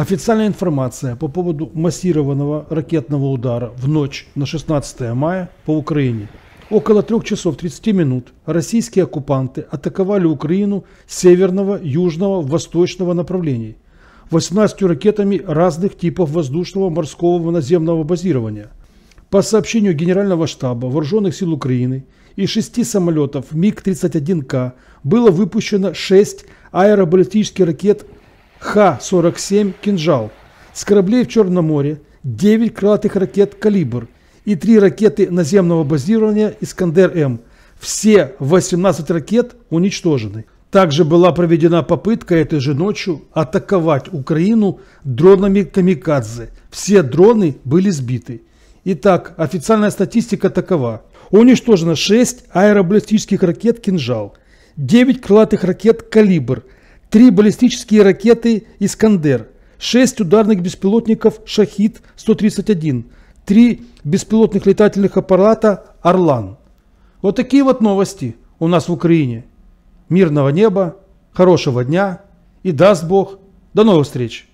Официальная информация по поводу массированного ракетного удара в ночь на 16 мая по Украине. Около 3 часов 30 минут российские оккупанты атаковали Украину с северного, южного, восточного направлений 18 ракетами разных типов воздушного, морского, наземного базирования. По сообщению Генерального штаба Вооруженных сил Украины, из шести самолетов МиГ-31К было выпущено 6 аэробаллистических ракет Х-47 «Кинжал» с кораблей в Черном море 9 крылатых ракет «Калибр» и 3 ракеты наземного базирования «Искандер-М». Все 18 ракет уничтожены. Также была проведена попытка этой же ночью атаковать Украину дронами «Камикадзе». Все дроны были сбиты. Итак, официальная статистика такова. Уничтожено 6 аэроблистических ракет «Кинжал», 9 крылатых ракет «Калибр», три баллистические ракеты «Искандер», шесть ударных беспилотников «Шахид-131», три беспилотных летательных аппарата «Орлан». Вот такие вот новости у нас в Украине. Мирного неба, хорошего дня и даст Бог. До новых встреч!